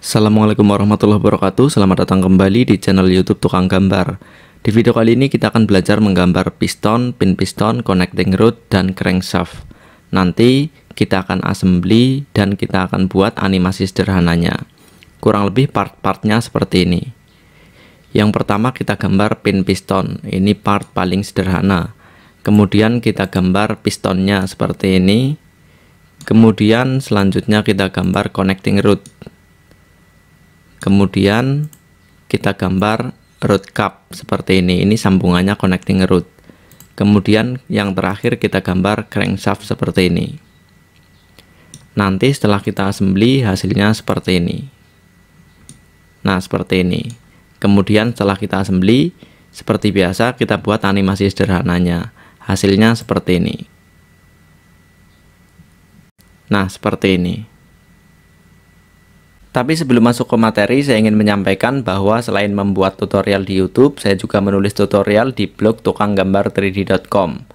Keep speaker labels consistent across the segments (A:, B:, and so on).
A: Assalamualaikum warahmatullahi wabarakatuh Selamat datang kembali di channel youtube Tukang Gambar Di video kali ini kita akan belajar menggambar piston, pin piston, connecting rod, dan crankshaft Nanti kita akan assembly dan kita akan buat animasi sederhananya Kurang lebih part-partnya seperti ini Yang pertama kita gambar pin piston Ini part paling sederhana Kemudian kita gambar pistonnya seperti ini Kemudian selanjutnya kita gambar connecting root kemudian kita gambar root cup seperti ini ini sambungannya connecting root kemudian yang terakhir kita gambar crankshaft seperti ini nanti setelah kita assembly hasilnya seperti ini nah seperti ini kemudian setelah kita assembly seperti biasa kita buat animasi sederhananya hasilnya seperti ini nah seperti ini tapi sebelum masuk ke materi, saya ingin menyampaikan bahwa selain membuat tutorial di YouTube, saya juga menulis tutorial di blog tukanggambar3d.com.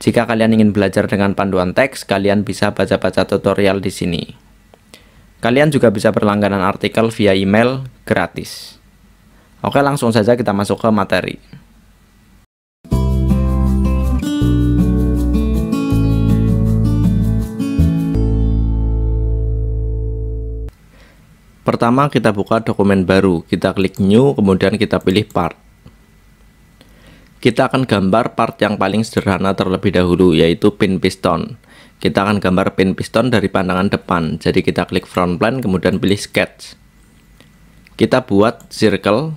A: Jika kalian ingin belajar dengan panduan teks, kalian bisa baca-baca tutorial di sini. Kalian juga bisa berlangganan artikel via email gratis. Oke, langsung saja kita masuk ke materi. Pertama kita buka dokumen baru, kita klik new, kemudian kita pilih part. Kita akan gambar part yang paling sederhana terlebih dahulu, yaitu pin piston. Kita akan gambar pin piston dari pandangan depan, jadi kita klik front plan, kemudian pilih sketch. Kita buat circle,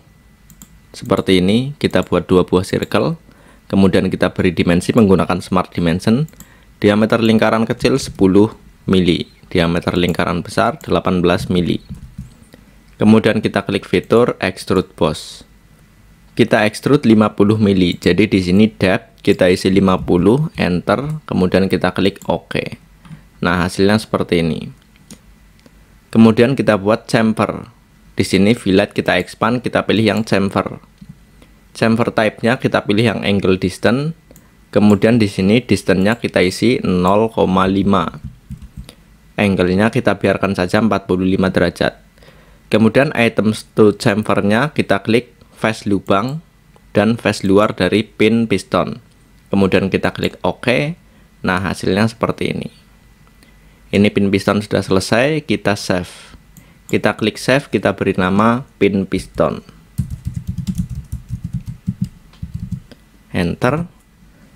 A: seperti ini, kita buat dua buah circle, kemudian kita beri dimensi menggunakan smart dimension, diameter lingkaran kecil 10 mili, diameter lingkaran besar 18 mili. Kemudian kita klik fitur extrude boss. Kita extrude 50 mili. Jadi di sini depth kita isi 50, enter, kemudian kita klik OK. Nah, hasilnya seperti ini. Kemudian kita buat chamfer. Di sini fillet kita expand, kita pilih yang chamfer. Chamfer type-nya kita pilih yang angle distance. Kemudian di sini distance-nya kita isi 0,5. Angle-nya kita biarkan saja 45 derajat Kemudian item to chamfernya kita klik face lubang dan face luar dari pin piston. Kemudian kita klik OK. Nah, hasilnya seperti ini. Ini pin piston sudah selesai, kita save. Kita klik save, kita beri nama pin piston. Enter.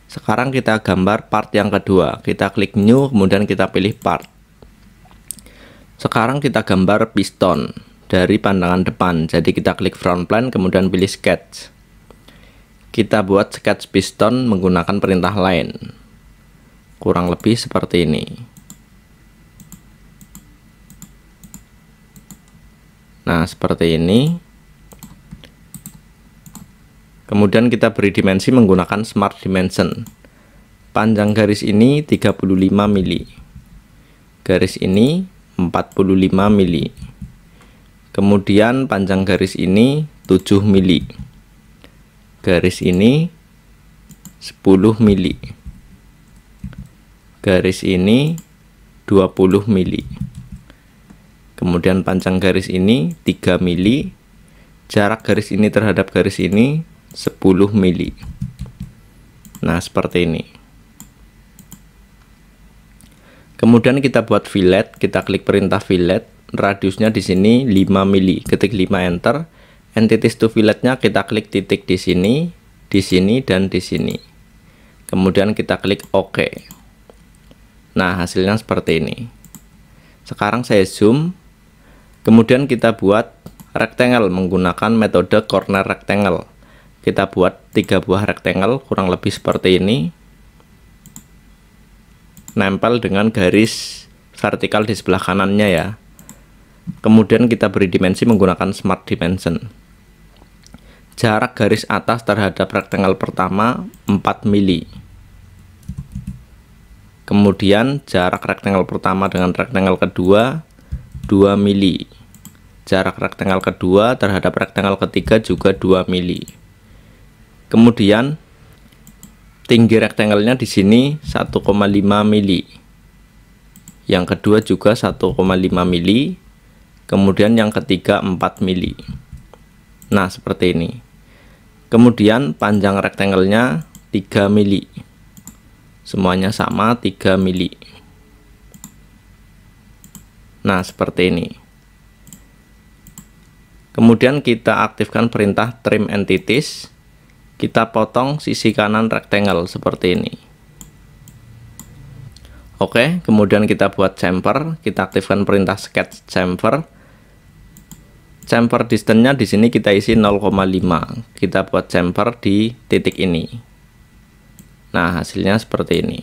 A: Sekarang kita gambar part yang kedua. Kita klik new, kemudian kita pilih part. Sekarang kita gambar piston dari pandangan depan. Jadi kita klik front plan kemudian pilih sketch. Kita buat sketch piston menggunakan perintah lain. Kurang lebih seperti ini. Nah, seperti ini. Kemudian kita beri dimensi menggunakan smart dimension. Panjang garis ini 35 mm. Garis ini 45 mm kemudian panjang garis ini 7 mili garis ini 10 mili garis ini 20 mili kemudian panjang garis ini 3 mili jarak garis ini terhadap garis ini 10 mili nah seperti ini kemudian kita buat fillet kita klik perintah fillet radiusnya di sini 5 mili ketik 5 enter entities to filletnya kita klik titik di sini di sini dan di sini kemudian kita klik OK nah hasilnya seperti ini sekarang saya zoom kemudian kita buat rectangle menggunakan metode corner rectangle kita buat tiga buah rectangle kurang lebih seperti ini nempel dengan garis vertikal di sebelah kanannya ya Kemudian kita beri dimensi menggunakan smart dimension. Jarak garis atas terhadap rectangle pertama 4 mili. Kemudian jarak rectangle pertama dengan rectangle kedua 2 mili. Jarak rectangle kedua terhadap rectangle ketiga juga 2 mili. Kemudian tinggi rectangle-nya di sini 1,5 mili. Yang kedua juga 1,5 mili kemudian yang ketiga 4 mili nah seperti ini kemudian panjang rectangle nya 3 mili semuanya sama 3 mili nah seperti ini kemudian kita aktifkan perintah trim entities kita potong sisi kanan rectangle seperti ini Oke, kemudian kita buat chamfer, kita aktifkan perintah sketch chamfer chamfer distance-nya di sini kita isi 0,5. Kita buat chamfer di titik ini. Nah, hasilnya seperti ini.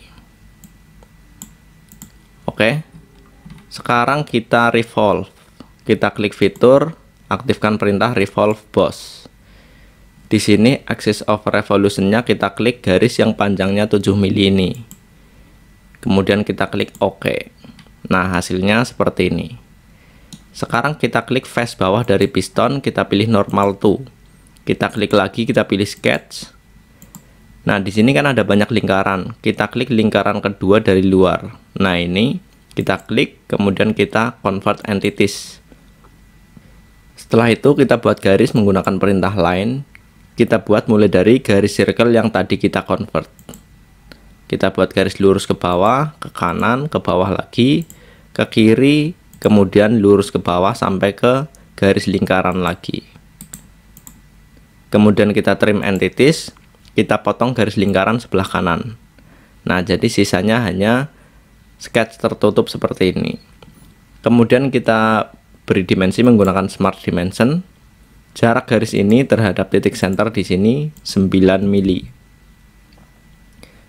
A: Oke. Sekarang kita revolve. Kita klik fitur, aktifkan perintah revolve boss. Di sini axis of revolution-nya kita klik garis yang panjangnya 7 mili ini. Kemudian kita klik OK. Nah, hasilnya seperti ini. Sekarang kita klik face bawah dari piston, kita pilih normal to. Kita klik lagi, kita pilih sketch. Nah, di sini kan ada banyak lingkaran. Kita klik lingkaran kedua dari luar. Nah, ini kita klik, kemudian kita convert entities. Setelah itu kita buat garis menggunakan perintah line. Kita buat mulai dari garis circle yang tadi kita convert. Kita buat garis lurus ke bawah, ke kanan, ke bawah lagi, ke kiri, kemudian lurus ke bawah sampai ke garis lingkaran lagi kemudian kita trim entities kita potong garis lingkaran sebelah kanan nah jadi sisanya hanya sketch tertutup seperti ini kemudian kita beri dimensi menggunakan smart dimension jarak garis ini terhadap titik center di sini 9 mili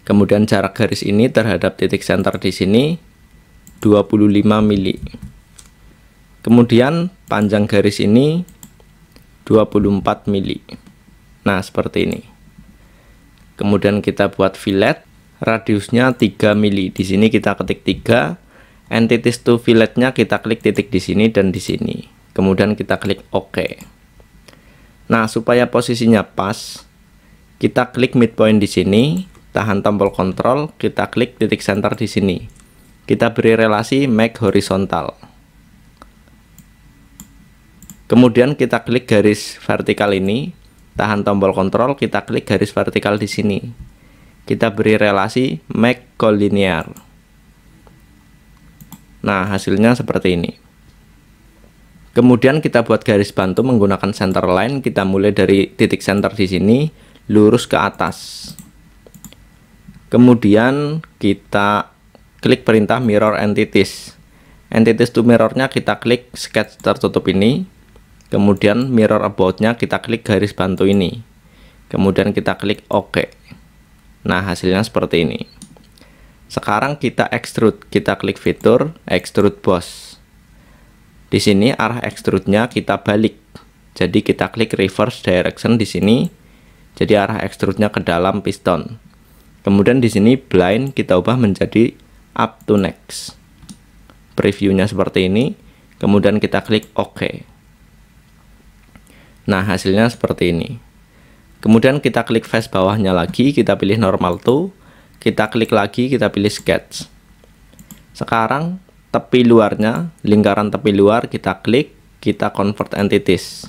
A: kemudian jarak garis ini terhadap titik center di sini 25 mili kemudian panjang garis ini 24 mili nah seperti ini kemudian kita buat fillet radiusnya 3 mili di sini kita ketik 3 entities to filletnya kita klik titik di sini dan di sini kemudian kita klik OK nah supaya posisinya pas kita klik midpoint di sini tahan tombol Control, kita klik titik center di sini kita beri relasi make horizontal Kemudian kita klik garis vertikal ini, tahan tombol kontrol, kita klik garis vertikal di sini. Kita beri relasi make collinear. Nah, hasilnya seperti ini. Kemudian kita buat garis bantu menggunakan center line, kita mulai dari titik center di sini, lurus ke atas. Kemudian kita klik perintah mirror entities. Entities to mirrornya kita klik sketch tertutup ini, Kemudian mirror aboutnya kita klik garis bantu ini. Kemudian kita klik OK. Nah, hasilnya seperti ini. Sekarang kita extrude, kita klik fitur extrude boss. Di sini arah extrude-nya kita balik. Jadi kita klik reverse direction di sini. Jadi arah extrude-nya ke dalam piston. Kemudian di sini blind kita ubah menjadi up to next. preview-nya seperti ini. Kemudian kita klik OK. Nah, hasilnya seperti ini. Kemudian kita klik face bawahnya lagi, kita pilih normal to, kita klik lagi, kita pilih sketch. Sekarang tepi luarnya, lingkaran tepi luar kita klik, kita convert entities.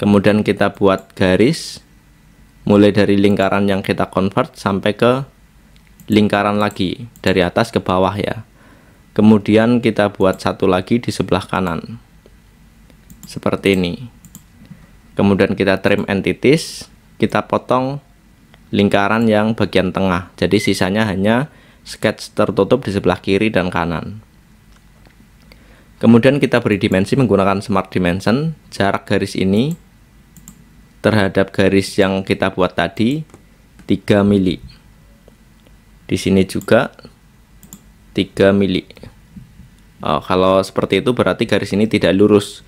A: Kemudian kita buat garis mulai dari lingkaran yang kita convert sampai ke lingkaran lagi dari atas ke bawah ya. Kemudian kita buat satu lagi di sebelah kanan. Seperti ini kemudian kita trim entities kita potong lingkaran yang bagian tengah jadi sisanya hanya sketch tertutup di sebelah kiri dan kanan kemudian kita beri dimensi menggunakan smart dimension jarak garis ini terhadap garis yang kita buat tadi 3 mili di sini juga 3 mili oh, kalau seperti itu berarti garis ini tidak lurus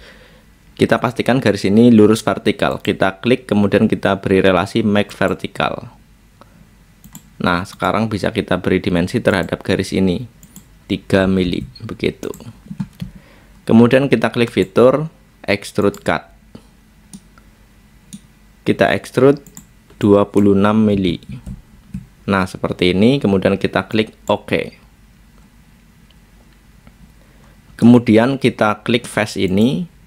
A: kita pastikan garis ini lurus vertikal kita klik kemudian kita beri relasi make vertical. nah sekarang bisa kita beri dimensi terhadap garis ini 3 mili begitu kemudian kita klik fitur extrude cut kita extrude 26 mili nah seperti ini kemudian kita klik OK kemudian kita klik face ini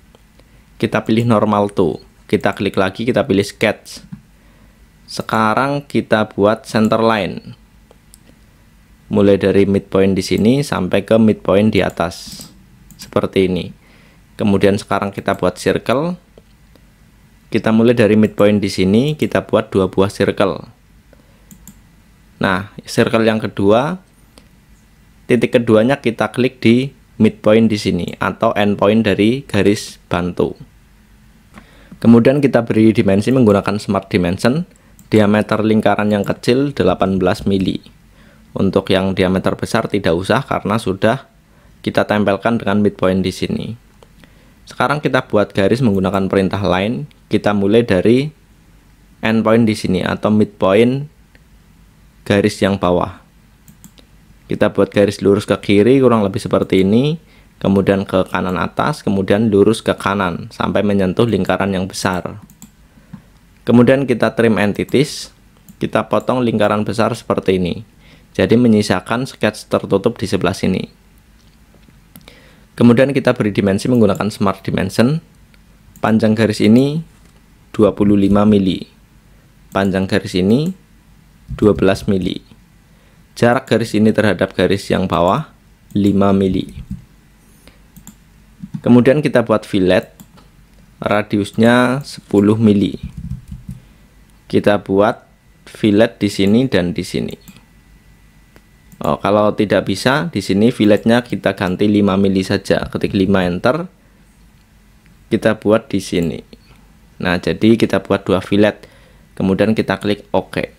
A: kita pilih normal to kita klik lagi kita pilih sketch sekarang kita buat center line mulai dari midpoint di sini sampai ke midpoint di atas seperti ini kemudian sekarang kita buat circle kita mulai dari midpoint di sini kita buat dua buah circle nah circle yang kedua titik keduanya kita klik di midpoint di sini atau endpoint dari garis bantu Kemudian kita beri dimensi menggunakan Smart Dimension, diameter lingkaran yang kecil 18 mili. Untuk yang diameter besar tidak usah karena sudah kita tempelkan dengan midpoint di sini. Sekarang kita buat garis menggunakan perintah line, kita mulai dari endpoint di sini atau midpoint garis yang bawah. Kita buat garis lurus ke kiri kurang lebih seperti ini kemudian ke kanan atas, kemudian lurus ke kanan sampai menyentuh lingkaran yang besar. Kemudian kita trim entities, kita potong lingkaran besar seperti ini. Jadi menyisakan sketch tertutup di sebelah sini. Kemudian kita beri dimensi menggunakan smart dimension. Panjang garis ini 25 mm. Panjang garis ini 12 mm. Jarak garis ini terhadap garis yang bawah 5 mm kemudian kita buat fillet radiusnya 10 mili kita buat fillet di sini dan di sini oh, kalau tidak bisa di sini filletnya kita ganti 5 mili saja ketik 5 enter kita buat di sini nah jadi kita buat dua fillet kemudian kita klik ok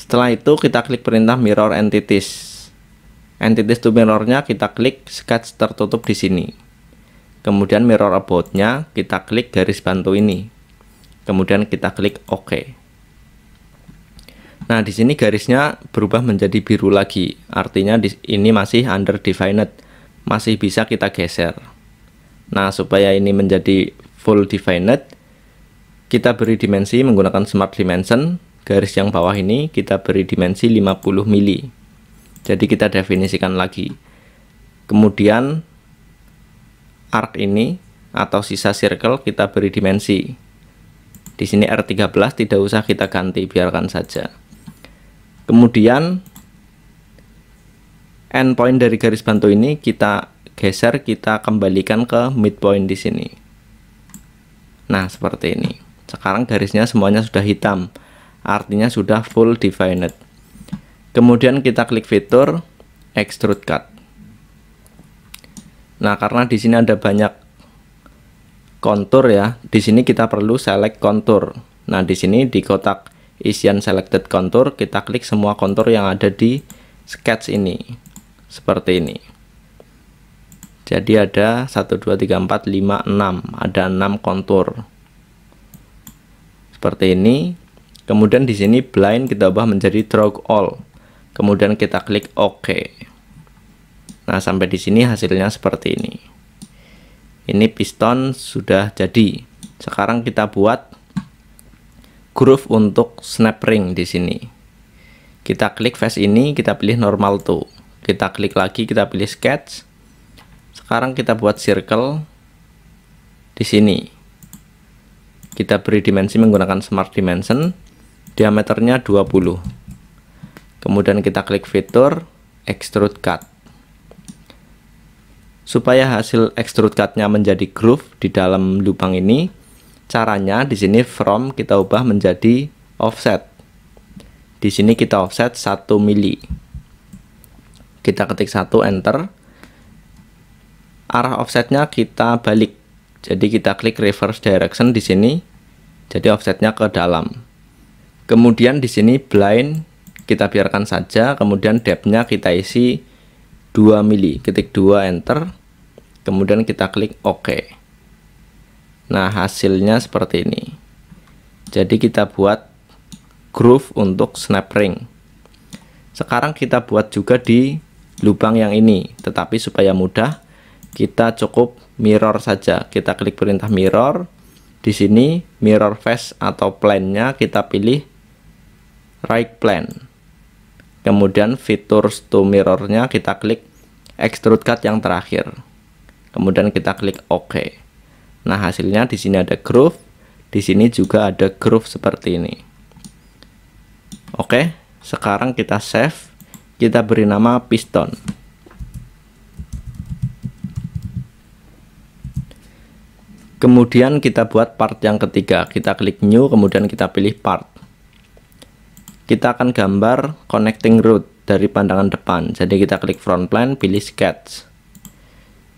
A: setelah itu kita klik perintah mirror entities entities to mirrornya kita klik sketch tertutup di sini kemudian mirror about kita klik garis bantu ini kemudian kita klik OK nah di sini garisnya berubah menjadi biru lagi artinya di, ini masih under defined masih bisa kita geser nah supaya ini menjadi full defined kita beri dimensi menggunakan smart dimension garis yang bawah ini kita beri dimensi 50 mili jadi kita definisikan lagi. Kemudian arc ini atau sisa circle kita beri dimensi. Di sini R13 tidak usah kita ganti, biarkan saja. Kemudian endpoint dari garis bantu ini kita geser, kita kembalikan ke midpoint di sini. Nah, seperti ini. Sekarang garisnya semuanya sudah hitam. Artinya sudah full defined. Kemudian kita klik fitur extrude cut. Nah, karena di sini ada banyak kontur ya. Di sini kita perlu select kontur. Nah, di sini di kotak isian selected Contour kita klik semua kontur yang ada di sketch ini. Seperti ini. Jadi ada 1 2 3 4 5 6, ada 6 kontur. Seperti ini. Kemudian di sini blind kita ubah menjadi drag all kemudian kita klik OK nah sampai di sini hasilnya seperti ini ini piston sudah jadi sekarang kita buat groove untuk snap ring di sini kita klik face ini kita pilih normal to kita klik lagi kita pilih sketch sekarang kita buat circle di sini kita beri dimensi menggunakan smart dimension diameternya 20 Kemudian kita klik fitur extrude cut. Supaya hasil extrude cut-nya menjadi groove di dalam lubang ini, caranya di sini from kita ubah menjadi offset. Di sini kita offset 1 mili. Kita ketik 1 enter. Arah offsetnya kita balik. Jadi kita klik reverse direction di sini. Jadi offsetnya ke dalam. Kemudian di sini blind kita biarkan saja kemudian depthnya kita isi 2 mili ketik 2 enter kemudian kita klik OK nah hasilnya seperti ini jadi kita buat groove untuk snap ring sekarang kita buat juga di lubang yang ini tetapi supaya mudah kita cukup mirror saja kita klik perintah mirror di sini mirror face atau plan-nya kita pilih right plan kemudian fitur to mirrornya kita klik extrude cut yang terakhir kemudian kita klik OK nah hasilnya di sini ada groove di sini juga ada groove seperti ini oke sekarang kita save kita beri nama piston kemudian kita buat part yang ketiga kita klik new kemudian kita pilih part kita akan gambar connecting root dari pandangan depan. Jadi kita klik front plan, pilih sketch.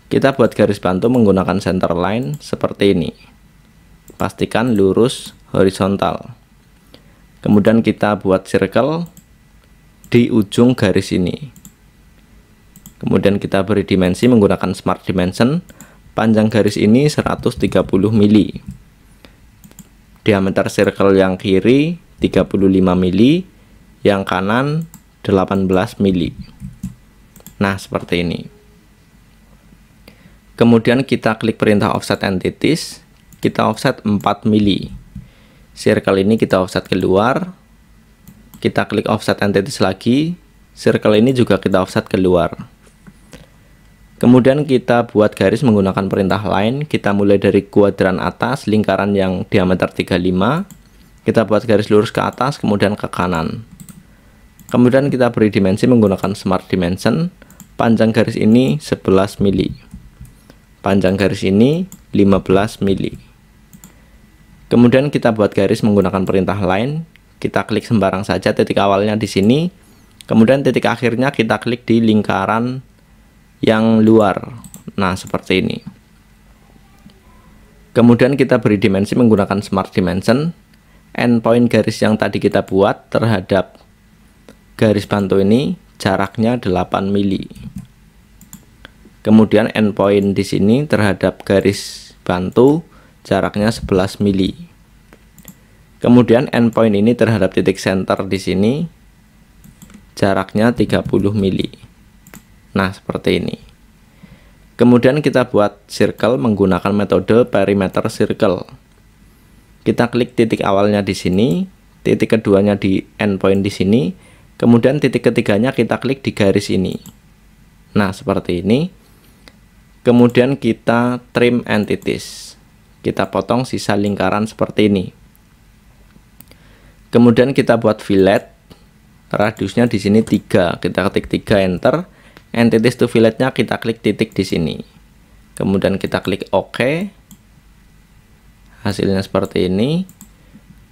A: Kita buat garis bantu menggunakan center line seperti ini. Pastikan lurus horizontal. Kemudian kita buat circle di ujung garis ini. Kemudian kita beri dimensi menggunakan smart dimension. Panjang garis ini 130 mm. Diameter circle yang kiri 35 mili, yang kanan 18 mili. Nah, seperti ini. Kemudian kita klik perintah offset entities, kita offset 4 mili. Circle ini kita offset keluar. Kita klik offset entities lagi. Circle ini juga kita offset keluar. Kemudian kita buat garis menggunakan perintah line. Kita mulai dari kuadran atas, lingkaran yang diameter 35 kita buat garis lurus ke atas kemudian ke kanan kemudian kita beri dimensi menggunakan smart dimension panjang garis ini 11 mili panjang garis ini 15 mili kemudian kita buat garis menggunakan perintah line kita klik sembarang saja titik awalnya di sini kemudian titik akhirnya kita klik di lingkaran yang luar nah seperti ini kemudian kita beri dimensi menggunakan smart dimension endpoint garis yang tadi kita buat terhadap garis bantu ini jaraknya 8 mili kemudian endpoint di sini terhadap garis bantu jaraknya 11 mili kemudian endpoint ini terhadap titik center di sini jaraknya 30 mili nah seperti ini kemudian kita buat circle menggunakan metode perimeter circle kita klik titik awalnya di sini titik keduanya di endpoint di sini kemudian titik ketiganya kita klik di garis ini nah seperti ini kemudian kita trim entities kita potong sisa lingkaran seperti ini kemudian kita buat fillet radiusnya di sini 3 kita ketik 3 enter entities to filletnya kita klik titik di sini kemudian kita klik OK hasilnya seperti ini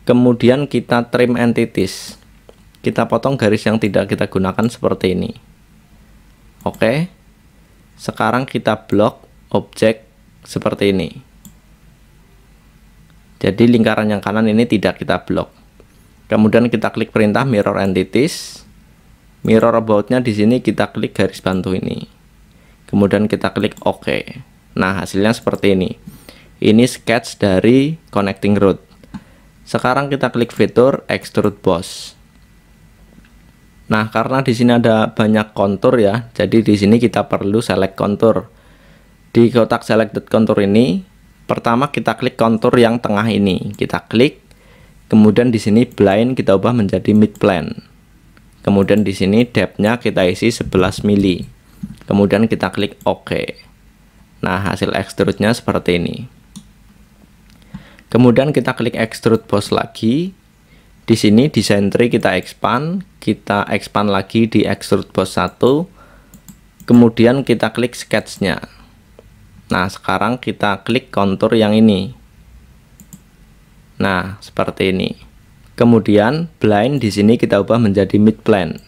A: kemudian kita trim entities kita potong garis yang tidak kita gunakan seperti ini oke sekarang kita blok objek seperti ini jadi lingkaran yang kanan ini tidak kita blok kemudian kita klik perintah mirror entities mirror about-nya di sini kita klik garis bantu ini kemudian kita klik OK nah hasilnya seperti ini ini sketch dari connecting route. Sekarang kita klik fitur extrude boss. Nah, karena di sini ada banyak kontur ya, jadi di sini kita perlu select kontur. Di kotak selected kontur ini, pertama kita klik kontur yang tengah ini. Kita klik, kemudian di sini blind kita ubah menjadi mid plane. Kemudian di sini depth-nya kita isi 11 mili. Kemudian kita klik OK. Nah, hasil extrude-nya seperti ini. Kemudian kita klik extrude boss lagi. Di sini di tree kita expand, kita expand lagi di extrude boss 1. Kemudian kita klik sketch-nya. Nah, sekarang kita klik kontur yang ini. Nah, seperti ini. Kemudian blind di sini kita ubah menjadi mid plane.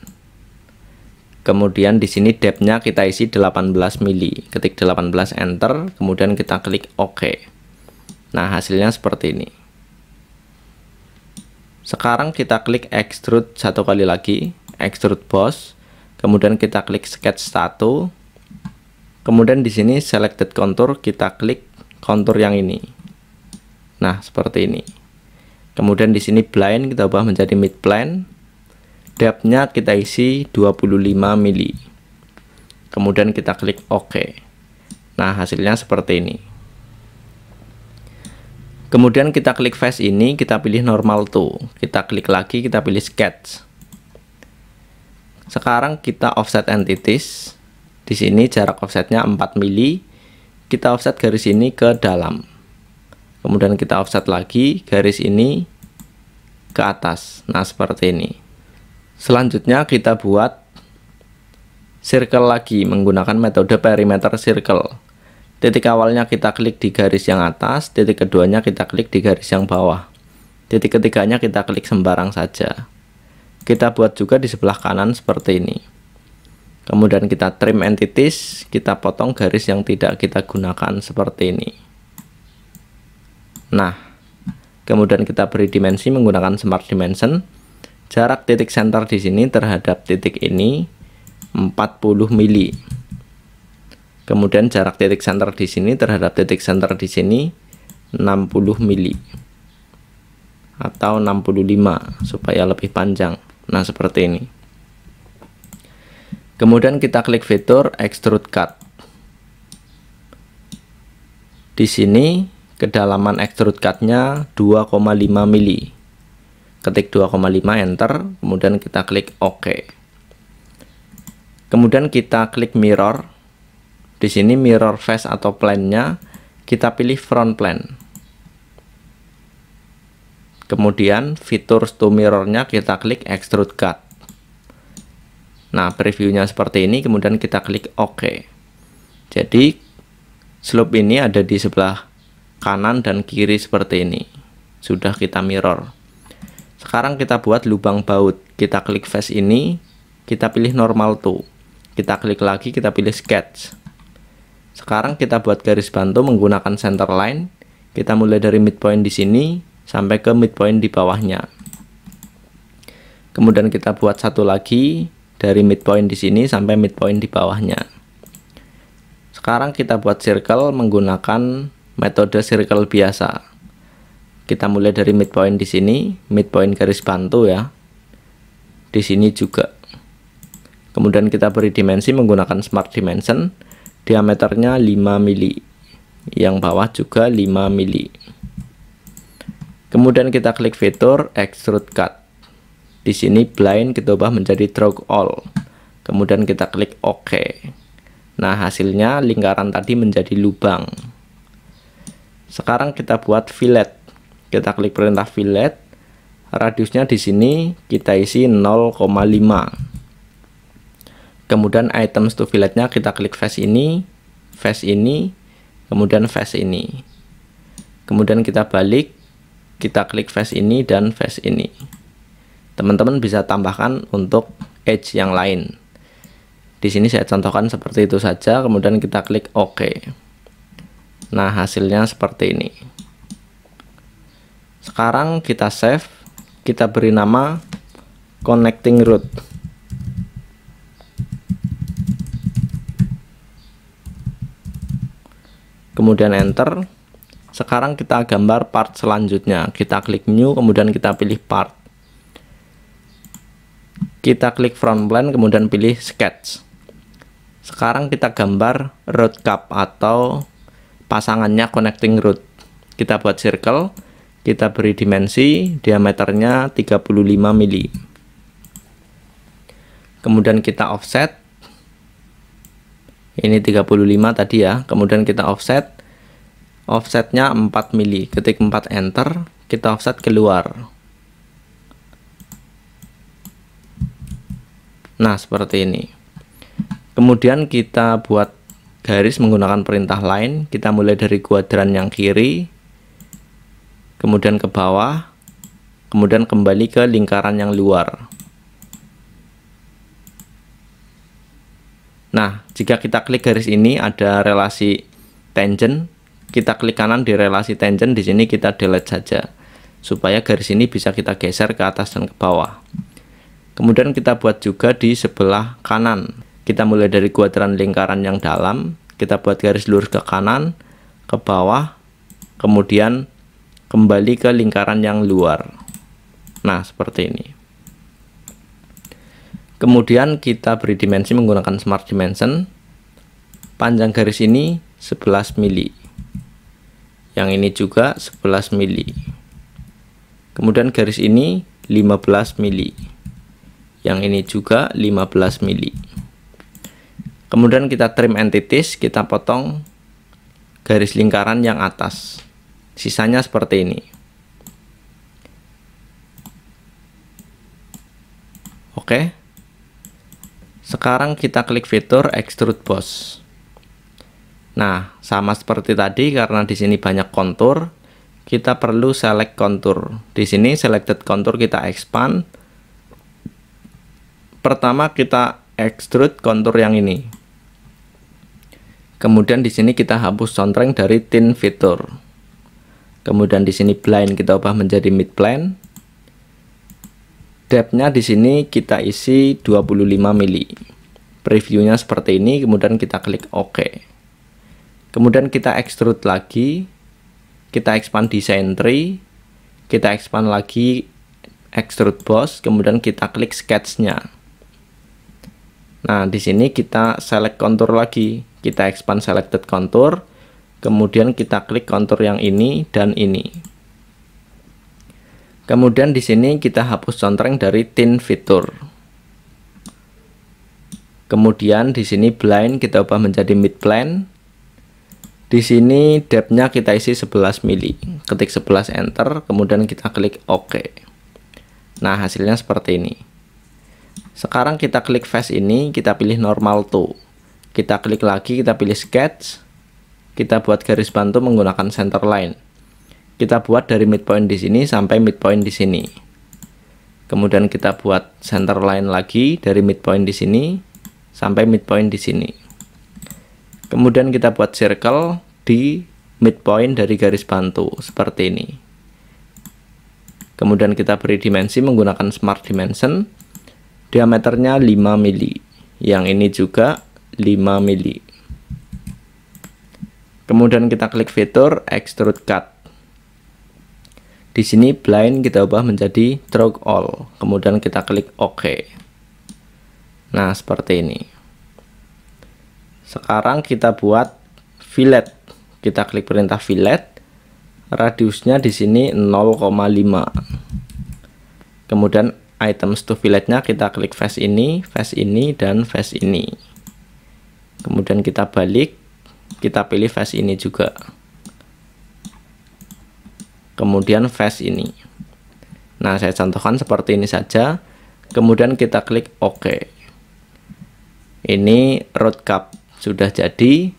A: Kemudian di sini depth-nya kita isi 18 mili. Ketik 18 enter, kemudian kita klik OK. Nah, hasilnya seperti ini. Sekarang kita klik extrude satu kali lagi, extrude boss. Kemudian kita klik sketch 1. Kemudian di sini selected contour kita klik contour yang ini. Nah, seperti ini. Kemudian di sini blind kita ubah menjadi mid plane. Depth-nya kita isi 25 mili. Kemudian kita klik OK. Nah, hasilnya seperti ini. Kemudian kita klik face ini, kita pilih normal to. Kita klik lagi, kita pilih sketch. Sekarang kita offset entities. Di sini jarak offsetnya 4 mili. Kita offset garis ini ke dalam. Kemudian kita offset lagi garis ini ke atas. Nah, seperti ini. Selanjutnya kita buat circle lagi menggunakan metode perimeter circle. Titik awalnya kita klik di garis yang atas, titik keduanya kita klik di garis yang bawah. Titik ketiganya kita klik sembarang saja. Kita buat juga di sebelah kanan seperti ini. Kemudian kita trim entities, kita potong garis yang tidak kita gunakan seperti ini. Nah, kemudian kita beri dimensi menggunakan smart dimension. Jarak titik center di sini terhadap titik ini 40 mili. Kemudian jarak titik center di sini terhadap titik center di sini 60 mili atau 65 supaya lebih panjang. Nah, seperti ini. Kemudian kita klik fitur extrude cut. Di sini kedalaman extrude cut-nya 2,5 mili. Ketik 2,5 enter, kemudian kita klik OK. Kemudian kita klik mirror di sini mirror face atau plan nya kita pilih front plan. Kemudian fitur to mirrornya kita klik extrude cut. Nah, preview-nya seperti ini, kemudian kita klik OK. Jadi, slope ini ada di sebelah kanan dan kiri seperti ini. Sudah kita mirror. Sekarang kita buat lubang baut. Kita klik face ini, kita pilih normal to. Kita klik lagi, kita pilih sketch. Sekarang kita buat garis bantu menggunakan center line. Kita mulai dari midpoint di sini sampai ke midpoint di bawahnya. Kemudian kita buat satu lagi dari midpoint di sini sampai midpoint di bawahnya. Sekarang kita buat circle menggunakan metode circle biasa. Kita mulai dari midpoint di sini, midpoint garis bantu ya. Di sini juga. Kemudian kita beri dimensi menggunakan smart dimension diameternya 5 mili yang bawah juga 5 mili kemudian kita klik fitur extrude cut di sini blind kita ubah menjadi drag all kemudian kita klik ok nah hasilnya lingkaran tadi menjadi lubang sekarang kita buat fillet kita klik perintah fillet radiusnya di sini kita isi 0,5 kemudian items to filletnya kita klik face ini face ini kemudian face ini kemudian kita balik kita klik face ini dan face ini teman-teman bisa tambahkan untuk edge yang lain di sini saya contohkan seperti itu saja kemudian kita klik OK nah hasilnya seperti ini sekarang kita save kita beri nama connecting route kemudian enter sekarang kita gambar part selanjutnya kita klik new kemudian kita pilih part kita klik front plan kemudian pilih sketch sekarang kita gambar road cup atau pasangannya connecting road kita buat circle kita beri dimensi diameternya 35 mm. kemudian kita offset ini 35 tadi ya kemudian kita offset offsetnya 4 mili ketik 4 enter kita offset keluar nah seperti ini kemudian kita buat garis menggunakan perintah line kita mulai dari kuadran yang kiri kemudian ke bawah kemudian kembali ke lingkaran yang luar Nah, jika kita klik garis ini ada relasi tangent, kita klik kanan di relasi tangent di sini kita delete saja supaya garis ini bisa kita geser ke atas dan ke bawah. Kemudian kita buat juga di sebelah kanan. Kita mulai dari kuadran lingkaran yang dalam, kita buat garis lurus ke kanan, ke bawah, kemudian kembali ke lingkaran yang luar. Nah, seperti ini kemudian kita beri dimensi menggunakan smart dimension panjang garis ini 11 mili yang ini juga 11 mili kemudian garis ini 15 mili yang ini juga 15 mili kemudian kita trim entities kita potong garis lingkaran yang atas sisanya seperti ini oke sekarang kita klik fitur extrude boss. Nah, sama seperti tadi karena di sini banyak kontur, kita perlu select contour. Di sini selected contour kita expand. Pertama kita extrude contour yang ini. Kemudian di sini kita hapus soundtrack dari thin fitur. Kemudian di sini blind kita ubah menjadi mid plane depthnya di sini kita isi 25 mili previewnya seperti ini kemudian kita klik OK kemudian kita extrude lagi kita expand design tree kita expand lagi extrude boss kemudian kita klik sketchnya nah di sini kita select contour lagi kita expand selected contour kemudian kita klik contour yang ini dan ini Kemudian di sini kita hapus contreng dari tin fitur. Kemudian di sini blind kita ubah menjadi mid plan. Di sini depthnya kita isi 11 mili. Ketik 11 enter, kemudian kita klik OK. Nah hasilnya seperti ini. Sekarang kita klik face ini, kita pilih normal to. Kita klik lagi, kita pilih sketch. Kita buat garis bantu menggunakan center line kita buat dari midpoint di sini sampai midpoint di sini. Kemudian kita buat center line lagi dari midpoint di sini sampai midpoint di sini. Kemudian kita buat circle di midpoint dari garis bantu seperti ini. Kemudian kita beri dimensi menggunakan smart dimension. Diameternya 5 mili. Yang ini juga 5 mili. Kemudian kita klik fitur extrude cut di sini blind kita ubah menjadi stroke all, kemudian kita klik OK. Nah, seperti ini. Sekarang kita buat fillet. Kita klik perintah fillet. Radiusnya di sini 0,5. Kemudian item to filletnya kita klik face ini, face ini, dan face ini. Kemudian kita balik, kita pilih face ini juga kemudian face ini nah saya contohkan seperti ini saja kemudian kita klik OK ini road cup sudah jadi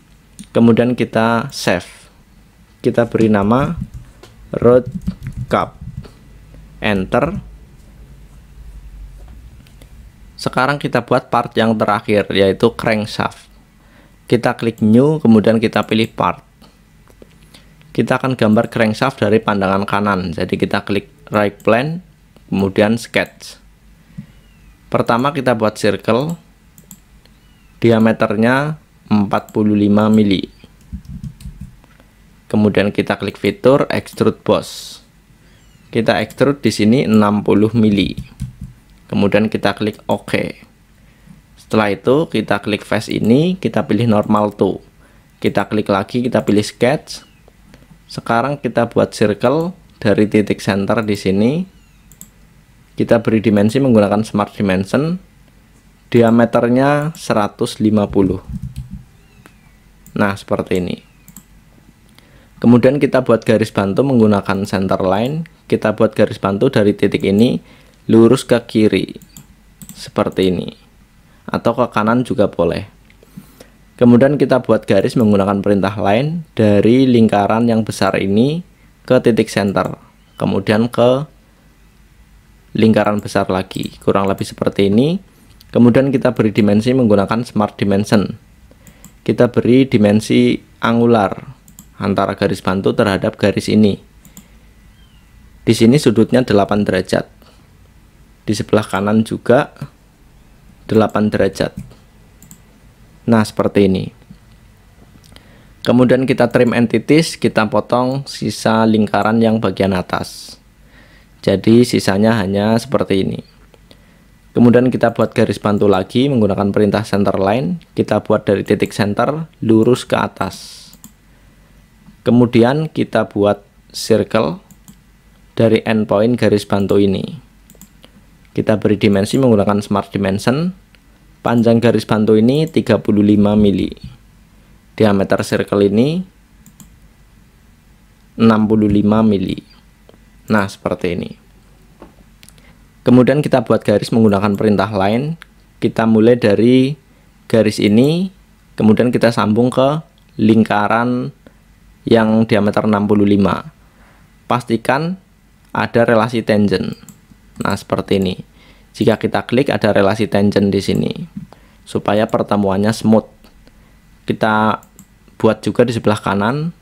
A: kemudian kita save kita beri nama road cup enter sekarang kita buat part yang terakhir yaitu crankshaft kita klik new kemudian kita pilih part kita akan gambar crankshaft dari pandangan kanan. Jadi kita klik right plane, kemudian sketch. Pertama kita buat circle, diameternya 45 mili. Kemudian kita klik fitur extrude boss. Kita extrude di sini 60 mili. Kemudian kita klik OK. Setelah itu kita klik face ini, kita pilih normal to. Kita klik lagi, kita pilih sketch, sekarang kita buat circle dari titik center di sini kita beri dimensi menggunakan smart dimension diameternya 150 nah seperti ini kemudian kita buat garis bantu menggunakan center line kita buat garis bantu dari titik ini lurus ke kiri seperti ini atau ke kanan juga boleh Kemudian kita buat garis menggunakan perintah line dari lingkaran yang besar ini ke titik center. Kemudian ke lingkaran besar lagi, kurang lebih seperti ini. Kemudian kita beri dimensi menggunakan smart dimension. Kita beri dimensi angular antara garis bantu terhadap garis ini. Di sini sudutnya 8 derajat. Di sebelah kanan juga 8 derajat. Nah, seperti ini. Kemudian kita trim entities, kita potong sisa lingkaran yang bagian atas. Jadi sisanya hanya seperti ini. Kemudian kita buat garis bantu lagi menggunakan perintah center line. Kita buat dari titik center lurus ke atas. Kemudian kita buat circle dari endpoint garis bantu ini. Kita beri dimensi menggunakan smart dimension Panjang garis bantu ini 35 mili. Diameter circle ini 65 mili. Nah, seperti ini. Kemudian kita buat garis menggunakan perintah line. Kita mulai dari garis ini, kemudian kita sambung ke lingkaran yang diameter 65. Pastikan ada relasi tangent. Nah, seperti ini. Jika kita klik ada relasi tangent di sini supaya pertemuannya smooth. Kita buat juga di sebelah kanan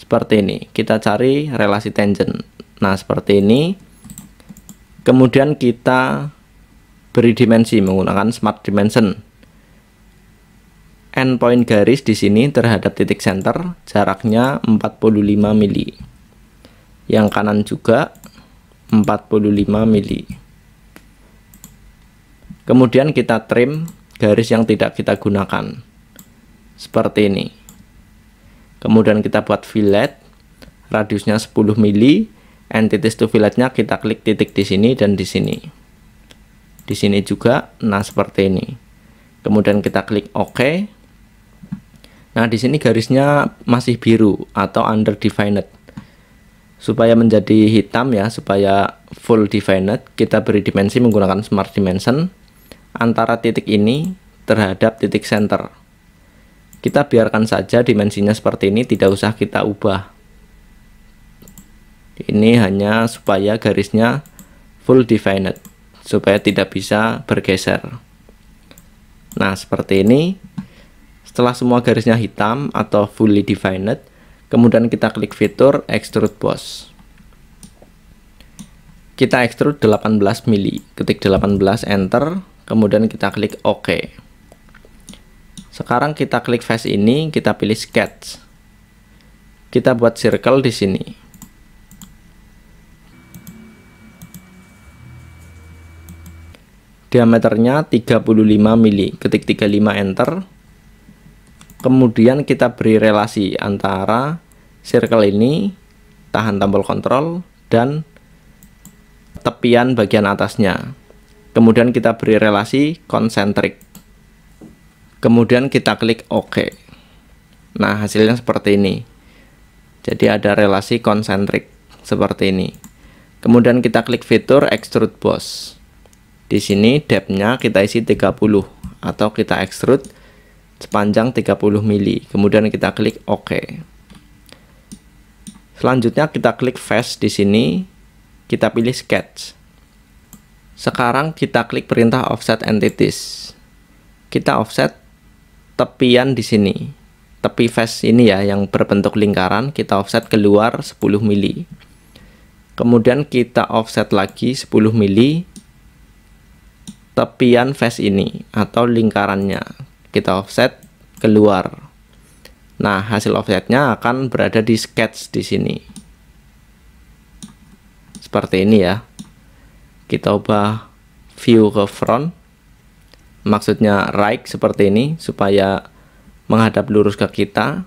A: seperti ini. Kita cari relasi tangent. Nah, seperti ini. Kemudian kita beri dimensi menggunakan smart dimension. Endpoint garis di sini terhadap titik center jaraknya 45 mili. Yang kanan juga 45 mili kemudian kita trim garis yang tidak kita gunakan seperti ini kemudian kita buat fillet radiusnya 10 mili entities to filletnya kita klik titik di sini dan di sini di sini juga nah seperti ini kemudian kita klik OK nah di sini garisnya masih biru atau under defined supaya menjadi hitam ya supaya full defined kita beri dimensi menggunakan smart dimension antara titik ini terhadap titik center. Kita biarkan saja dimensinya seperti ini, tidak usah kita ubah. Ini hanya supaya garisnya full defined supaya tidak bisa bergeser. Nah, seperti ini. Setelah semua garisnya hitam atau fully defined, kemudian kita klik fitur extrude boss. Kita extrude 18 mili, ketik 18 enter, kemudian kita klik OK. Sekarang kita klik face ini, kita pilih sketch. Kita buat circle di sini. Diameternya 35 mili, ketik 35 enter. Kemudian kita beri relasi antara circle ini, tahan tombol kontrol, dan tepian bagian atasnya Kemudian kita beri relasi konsentrik. Kemudian kita klik OK. Nah, hasilnya seperti ini. Jadi ada relasi konsentrik seperti ini. Kemudian kita klik fitur extrude boss. Di sini depth-nya kita isi 30 atau kita extrude sepanjang 30 mili. Kemudian kita klik OK. Selanjutnya kita klik face di sini, kita pilih sketch. Sekarang kita klik perintah offset entities. Kita offset tepian di sini. Tepi face ini ya yang berbentuk lingkaran kita offset keluar 10 mili. Kemudian kita offset lagi 10 mili tepian face ini atau lingkarannya. Kita offset keluar Nah, hasil offsetnya akan berada di sketch di sini. Seperti ini ya kita ubah view ke front maksudnya right seperti ini supaya menghadap lurus ke kita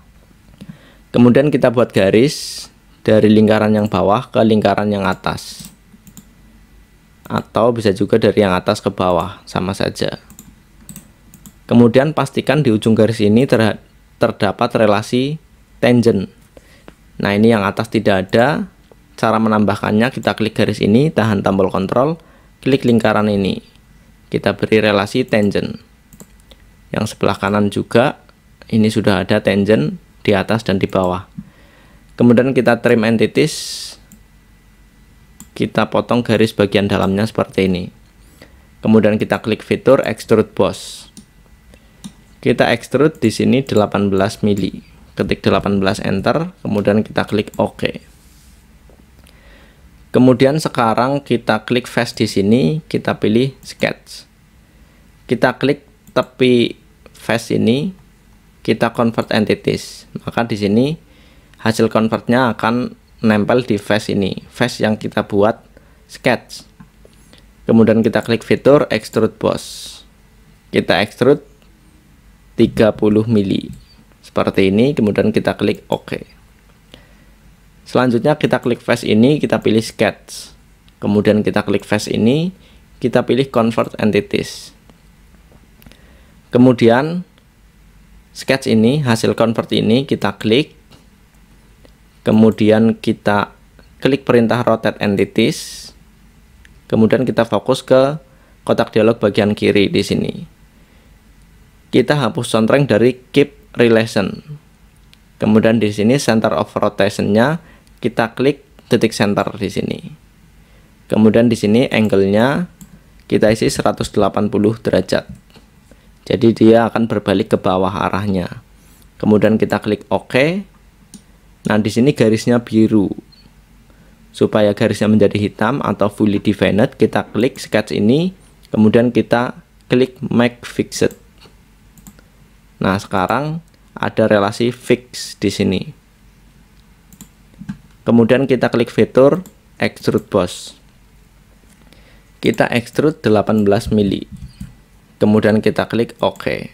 A: kemudian kita buat garis dari lingkaran yang bawah ke lingkaran yang atas atau bisa juga dari yang atas ke bawah sama saja kemudian pastikan di ujung garis ini terdapat relasi tangent nah ini yang atas tidak ada Cara menambahkannya kita klik garis ini, tahan tombol kontrol, klik lingkaran ini. Kita beri relasi tangent. Yang sebelah kanan juga, ini sudah ada tangent di atas dan di bawah. Kemudian kita trim entities, kita potong garis bagian dalamnya seperti ini. Kemudian kita klik fitur extrude boss. Kita extrude di sini 18 mili. Ketik 18 enter, kemudian kita klik OK. Kemudian sekarang kita klik face di sini, kita pilih sketch. Kita klik tepi face ini, kita convert entities. Maka di sini hasil convertnya akan nempel di face ini, face yang kita buat sketch. Kemudian kita klik fitur extrude boss. Kita extrude 30 mili seperti ini, kemudian kita klik OK. Selanjutnya kita klik face ini, kita pilih sketch. Kemudian kita klik face ini, kita pilih convert entities. Kemudian sketch ini, hasil convert ini kita klik. Kemudian kita klik perintah rotate entities. Kemudian kita fokus ke kotak dialog bagian kiri di sini. Kita hapus contreng dari keep relation. Kemudian di sini center of rotation-nya kita klik titik center di sini. Kemudian di sini angle-nya kita isi 180 derajat. Jadi dia akan berbalik ke bawah arahnya. Kemudian kita klik OK. Nah, di sini garisnya biru. Supaya garisnya menjadi hitam atau fully defined, kita klik sketch ini, kemudian kita klik make fixed. Nah, sekarang ada relasi fix di sini. Kemudian kita klik fitur extrude boss. Kita extrude 18 mili. Kemudian kita klik OK.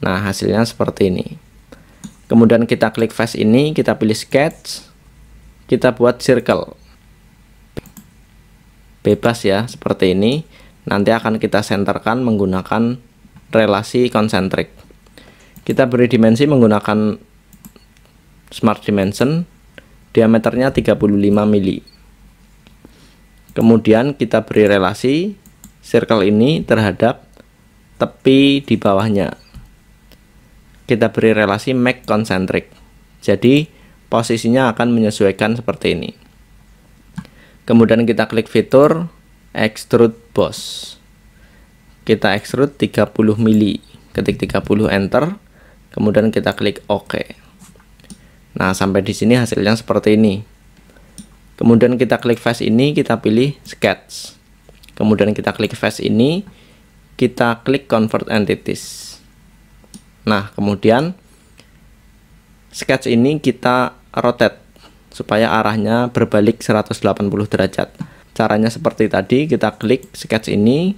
A: Nah, hasilnya seperti ini. Kemudian kita klik face ini, kita pilih sketch. Kita buat circle. Bebas ya, seperti ini. Nanti akan kita senterkan menggunakan relasi konsentrik. Kita beri dimensi menggunakan smart dimension diameternya 35 mili kemudian kita beri relasi circle ini terhadap tepi di bawahnya kita beri relasi make concentric. jadi posisinya akan menyesuaikan seperti ini kemudian kita klik fitur extrude boss kita extrude 30 mili ketik 30 enter kemudian kita klik OK Nah, sampai di sini hasilnya seperti ini. Kemudian kita klik face ini, kita pilih sketch. Kemudian kita klik face ini, kita klik convert entities. Nah, kemudian sketch ini kita rotate supaya arahnya berbalik 180 derajat. Caranya seperti tadi, kita klik sketch ini,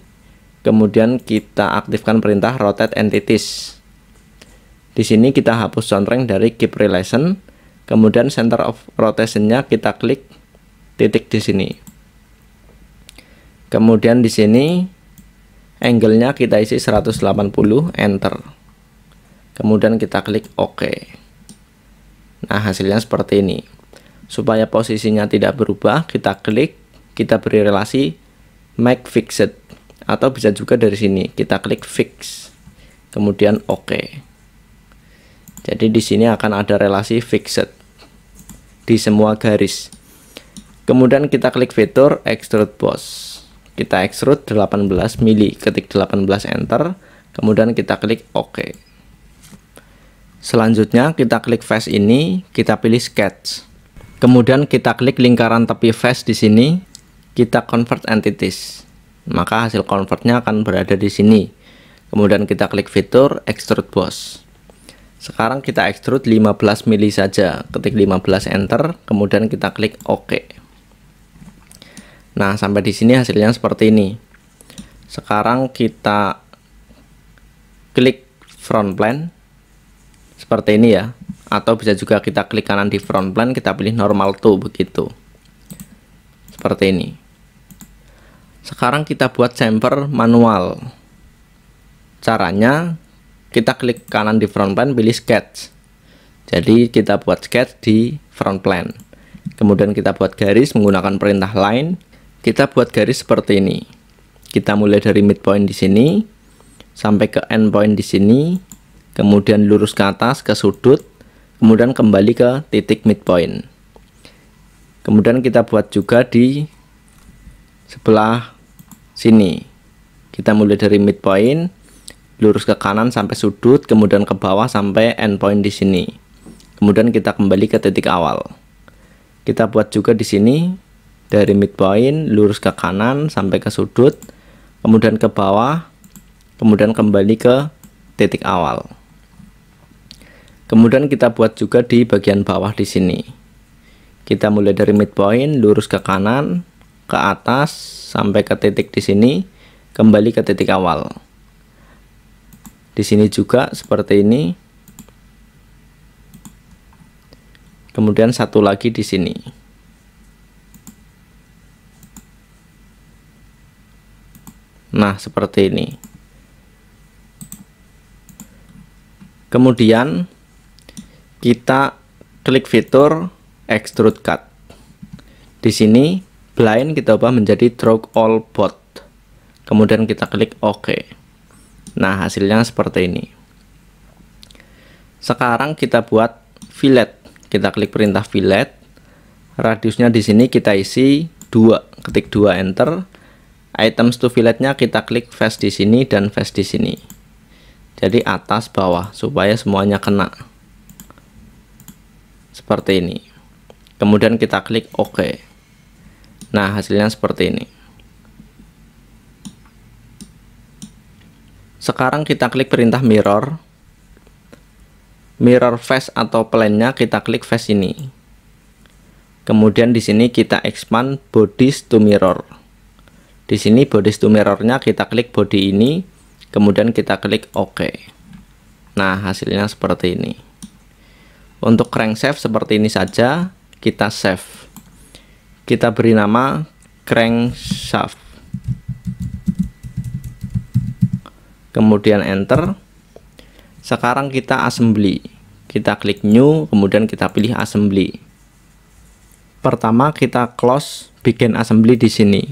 A: kemudian kita aktifkan perintah rotate entities. Di sini kita hapus contreng dari keep relation, kemudian center of rotationnya kita klik titik di sini kemudian di sini angle-nya kita isi 180 enter kemudian kita klik OK nah hasilnya seperti ini supaya posisinya tidak berubah kita klik kita beri relasi make fixed atau bisa juga dari sini kita klik fix kemudian OK jadi di sini akan ada relasi fixed di semua garis. Kemudian kita klik fitur extrude boss. Kita extrude 18 mili, ketik 18 enter, kemudian kita klik OK. Selanjutnya kita klik face ini, kita pilih sketch. Kemudian kita klik lingkaran tepi face di sini, kita convert entities. Maka hasil convertnya akan berada di sini. Kemudian kita klik fitur extrude boss. Sekarang kita extrude 15 mili saja. Ketik 15 enter, kemudian kita klik OK. Nah, sampai di sini hasilnya seperti ini. Sekarang kita klik front plan seperti ini ya. Atau bisa juga kita klik kanan di front plan, kita pilih normal to begitu. Seperti ini. Sekarang kita buat chamber manual. Caranya kita klik kanan di front plan pilih sketch jadi kita buat sketch di front plan kemudian kita buat garis menggunakan perintah line kita buat garis seperti ini kita mulai dari midpoint di sini sampai ke end point di sini kemudian lurus ke atas ke sudut kemudian kembali ke titik midpoint kemudian kita buat juga di sebelah sini kita mulai dari midpoint lurus ke kanan sampai sudut, kemudian ke bawah sampai endpoint di sini. Kemudian kita kembali ke titik awal. Kita buat juga di sini dari midpoint lurus ke kanan sampai ke sudut, kemudian ke bawah, kemudian kembali ke titik awal. Kemudian kita buat juga di bagian bawah di sini. Kita mulai dari midpoint lurus ke kanan, ke atas sampai ke titik di sini, kembali ke titik awal di sini juga seperti ini kemudian satu lagi di sini nah seperti ini kemudian kita klik fitur extrude cut di sini blind kita ubah menjadi draw all bot kemudian kita klik OK Nah, hasilnya seperti ini. Sekarang kita buat fillet. Kita klik perintah fillet. Radiusnya di sini kita isi 2, ketik 2 enter. Items to filletnya kita klik face di sini dan face di sini. Jadi atas bawah supaya semuanya kena. Seperti ini. Kemudian kita klik OK. Nah, hasilnya seperti ini. Sekarang kita klik perintah mirror. Mirror face atau plannya kita klik face ini. Kemudian di sini kita expand bodies to mirror. Di sini bodies to mirror-nya kita klik body ini, kemudian kita klik OK. Nah, hasilnya seperti ini. Untuk crankshaft seperti ini saja, kita save. Kita beri nama crankshaft. kemudian enter sekarang kita assembly kita klik new kemudian kita pilih assembly pertama kita close bikin assembly di sini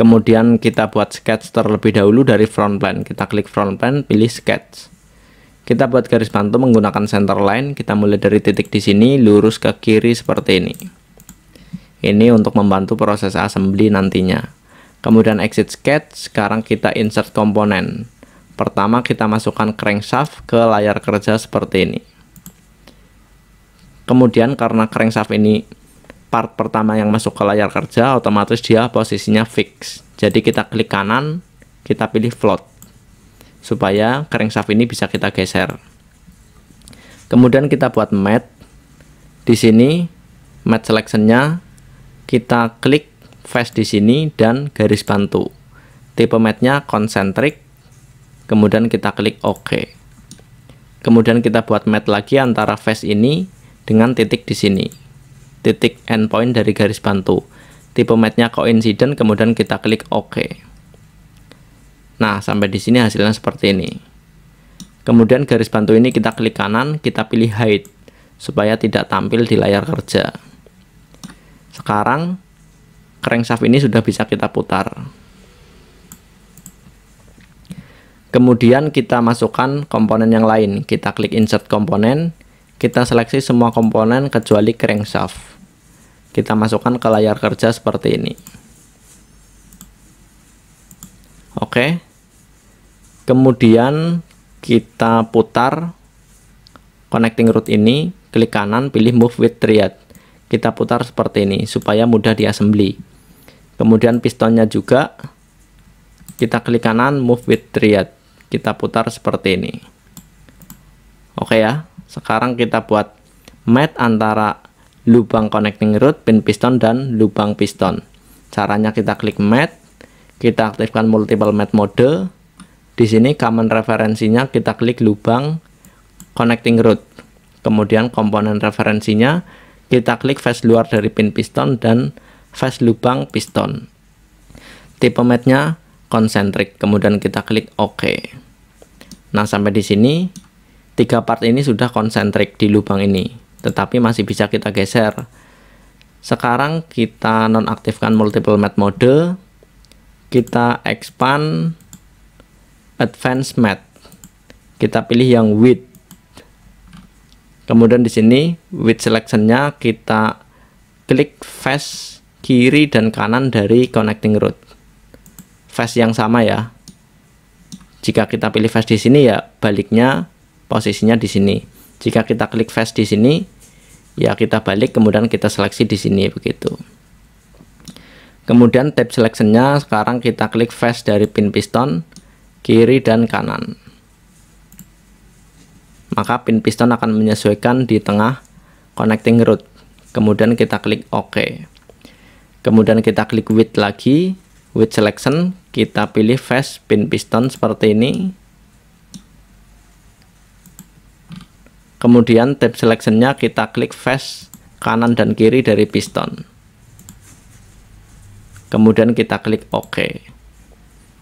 A: kemudian kita buat sketch terlebih dahulu dari front plan kita klik front plan pilih sketch kita buat garis bantu menggunakan center line kita mulai dari titik di sini lurus ke kiri seperti ini ini untuk membantu proses assembly nantinya kemudian exit sketch sekarang kita insert komponen Pertama kita masukkan crankshaft ke layar kerja seperti ini. Kemudian karena crankshaft ini part pertama yang masuk ke layar kerja, otomatis dia posisinya fix. Jadi kita klik kanan, kita pilih float, supaya crankshaft ini bisa kita geser. Kemudian kita buat mat. Di sini mat selectionnya kita klik face di sini dan garis bantu. Tipe matnya konsentrik, kemudian kita klik OK. Kemudian kita buat match lagi antara face ini dengan titik di sini, titik endpoint dari garis bantu. Tipe matchnya coincident, kemudian kita klik OK. Nah, sampai di sini hasilnya seperti ini. Kemudian garis bantu ini kita klik kanan, kita pilih hide, supaya tidak tampil di layar kerja. Sekarang, crankshaft ini sudah bisa kita putar. Kemudian kita masukkan komponen yang lain. Kita klik insert komponen, kita seleksi semua komponen kecuali crankshaft. Kita masukkan ke layar kerja seperti ini. Oke. Kemudian kita putar connecting root ini, klik kanan pilih move with triad. Kita putar seperti ini supaya mudah diassembly. Kemudian pistonnya juga kita klik kanan move with triad kita putar seperti ini oke ya sekarang kita buat mat antara lubang connecting root, pin piston dan lubang piston caranya kita klik mat, kita aktifkan multiple mat mode di sini common referensinya kita klik lubang connecting root. kemudian komponen referensinya kita klik face luar dari pin piston dan face lubang piston tipe matnya konsentrik kemudian kita klik OK nah sampai di sini tiga part ini sudah konsentrik di lubang ini tetapi masih bisa kita geser sekarang kita nonaktifkan multiple mat mode kita expand advanced mat kita pilih yang width kemudian di sini width selectionnya kita klik face kiri dan kanan dari connecting route face yang sama ya. Jika kita pilih face di sini ya baliknya posisinya di sini. Jika kita klik face di sini ya kita balik kemudian kita seleksi di sini begitu. Kemudian tab selectionnya sekarang kita klik face dari pin piston kiri dan kanan. Maka pin piston akan menyesuaikan di tengah connecting root. Kemudian kita klik OK. Kemudian kita klik width lagi with selection kita pilih face pin piston seperti ini kemudian tab selectionnya kita klik face kanan dan kiri dari piston kemudian kita klik OK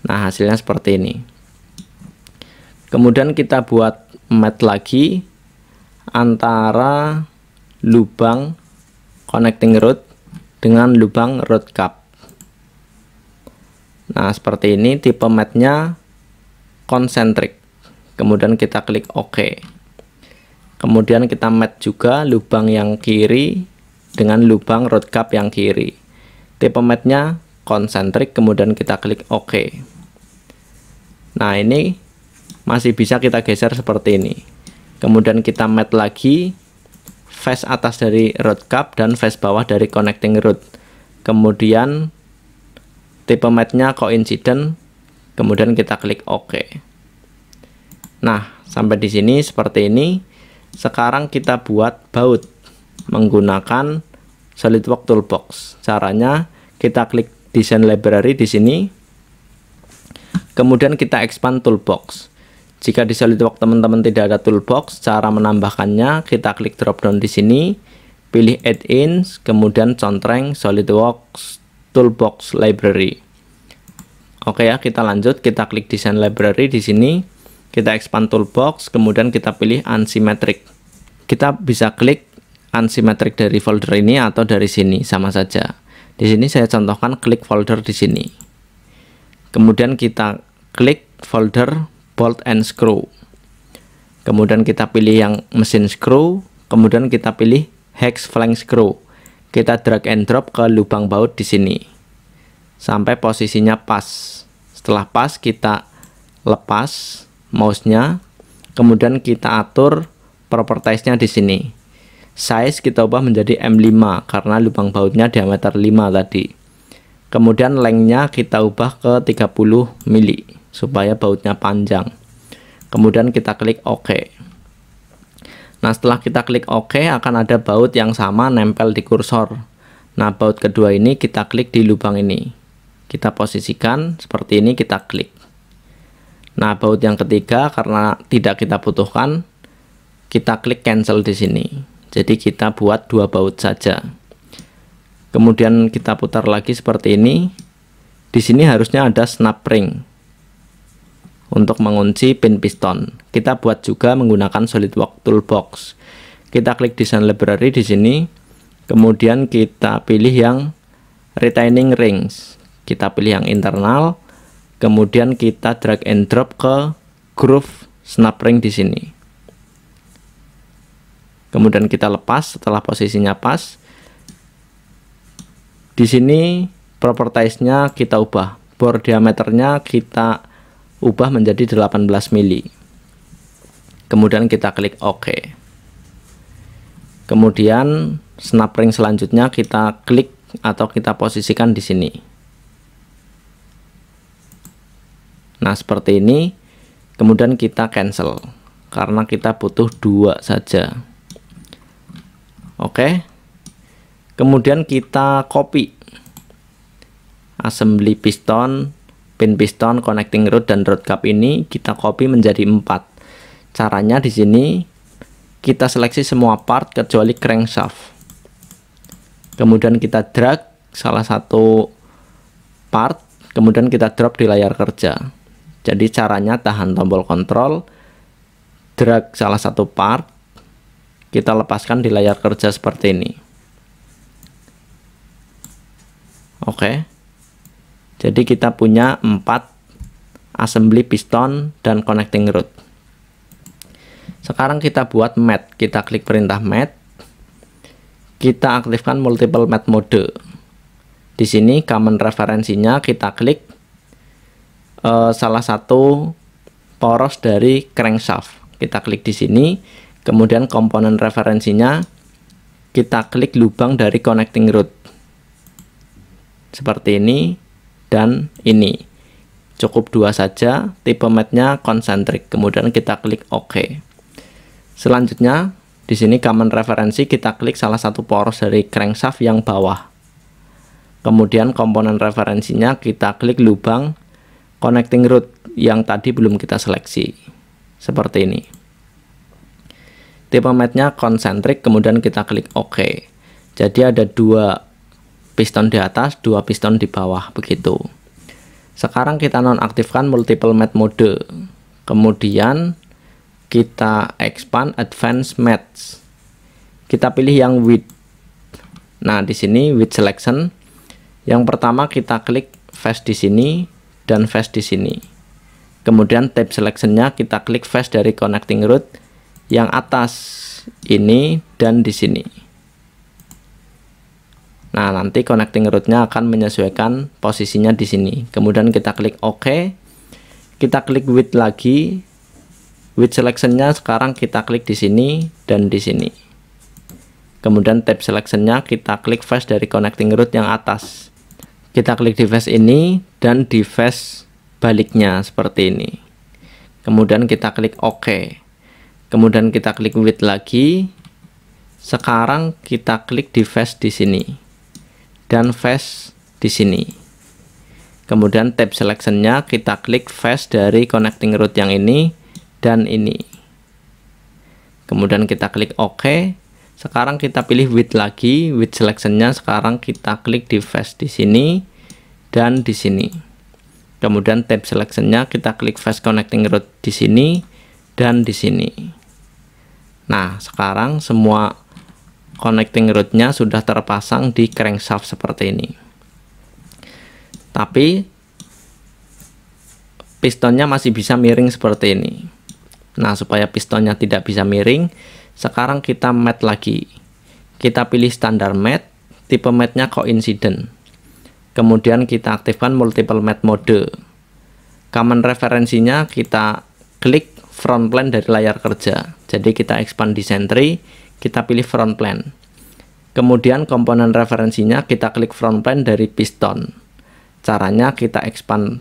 A: nah hasilnya seperti ini kemudian kita buat mat lagi antara lubang connecting rod dengan lubang rod cup Nah, seperti ini tipe matnya konsentrik. Kemudian kita klik OK. Kemudian kita match juga lubang yang kiri dengan lubang road cap yang kiri. Tipe matnya konsentrik, kemudian kita klik OK. Nah, ini masih bisa kita geser seperti ini. Kemudian kita match lagi face atas dari road cap dan face bawah dari connecting road. Kemudian tipe matnya coincident kemudian kita klik OK nah sampai di sini seperti ini sekarang kita buat baut menggunakan SolidWorks Toolbox caranya kita klik design library di sini kemudian kita expand toolbox jika di SolidWorks teman-teman tidak ada toolbox, cara menambahkannya kita klik drop down di sini, pilih add-ins, kemudian contreng SolidWorks toolbox library. Oke ya, kita lanjut, kita klik Design library di sini, kita expand toolbox, kemudian kita pilih unsymmetric. Kita bisa klik unsymmetric dari folder ini atau dari sini, sama saja. Di sini saya contohkan klik folder di sini. Kemudian kita klik folder bolt and screw. Kemudian kita pilih yang mesin screw, kemudian kita pilih hex flank screw kita drag and drop ke lubang baut di sini sampai posisinya pas setelah pas kita lepas mouse-nya kemudian kita atur propertiesnya di sini size kita ubah menjadi M5 karena lubang bautnya diameter 5 tadi kemudian length-nya kita ubah ke 30 mili supaya bautnya panjang kemudian kita klik OK Nah setelah kita klik OK akan ada baut yang sama nempel di kursor. Nah baut kedua ini kita klik di lubang ini. Kita posisikan seperti ini kita klik. Nah baut yang ketiga karena tidak kita butuhkan kita klik cancel di sini. Jadi kita buat dua baut saja. Kemudian kita putar lagi seperti ini. Di sini harusnya ada snap ring untuk mengunci pin piston. Kita buat juga menggunakan SolidWorks Toolbox. Kita klik Design library di sini, kemudian kita pilih yang retaining rings. Kita pilih yang internal, kemudian kita drag and drop ke groove snap ring di sini. Kemudian kita lepas setelah posisinya pas. Di sini propertiesnya kita ubah, bor diameternya kita ubah menjadi 18 mili kemudian kita klik OK kemudian snap ring selanjutnya kita klik atau kita posisikan di sini nah seperti ini kemudian kita cancel karena kita butuh dua saja oke kemudian kita copy assembly piston pin piston, connecting rod dan rod cap ini kita copy menjadi 4. Caranya di sini kita seleksi semua part kecuali crankshaft. Kemudian kita drag salah satu part, kemudian kita drop di layar kerja. Jadi caranya tahan tombol control, drag salah satu part, kita lepaskan di layar kerja seperti ini. Oke. Okay. Jadi kita punya 4 assembly piston dan connecting rod. Sekarang kita buat mat, kita klik perintah mat. Kita aktifkan multiple mat mode. Di sini common referensinya kita klik uh, salah satu poros dari crankshaft. Kita klik di sini, kemudian komponen referensinya kita klik lubang dari connecting rod. Seperti ini dan ini. Cukup dua saja, tipe matnya konsentrik. Kemudian kita klik OK. Selanjutnya, di sini common referensi kita klik salah satu poros dari crankshaft yang bawah. Kemudian komponen referensinya kita klik lubang connecting root yang tadi belum kita seleksi. Seperti ini. Tipe matnya konsentrik, kemudian kita klik OK. Jadi ada dua piston di atas, dua piston di bawah begitu. Sekarang kita nonaktifkan multiple mat mode. Kemudian kita expand advanced match. Kita pilih yang width. Nah, di sini width selection. Yang pertama kita klik face di sini dan face di sini. Kemudian tab selectionnya kita klik face dari connecting root yang atas ini dan di sini. Nah, nanti connecting route-nya akan menyesuaikan posisinya di sini. Kemudian kita klik OK. Kita klik width lagi. Width selectionnya sekarang kita klik di sini dan di sini. Kemudian tab selectionnya kita klik face dari connecting root yang atas. Kita klik di face ini dan di face baliknya seperti ini. Kemudian kita klik OK. Kemudian kita klik width lagi. Sekarang kita klik di face di sini dan face di sini. Kemudian tab selectionnya kita klik face dari connecting route yang ini dan ini. Kemudian kita klik OK. Sekarang kita pilih width lagi, width selectionnya sekarang kita klik di face di sini dan di sini. Kemudian tab selectionnya kita klik face connecting route di sini dan di sini. Nah, sekarang semua connecting rodnya sudah terpasang di crankshaft seperti ini. Tapi pistonnya masih bisa miring seperti ini. Nah, supaya pistonnya tidak bisa miring, sekarang kita mat lagi. Kita pilih standar mat, tipe matnya coincident. Kemudian kita aktifkan multiple mat mode. Common referensinya kita klik front plane dari layar kerja. Jadi kita expand di sentry, kita pilih front plan Kemudian komponen referensinya kita klik front plan dari piston. Caranya kita expand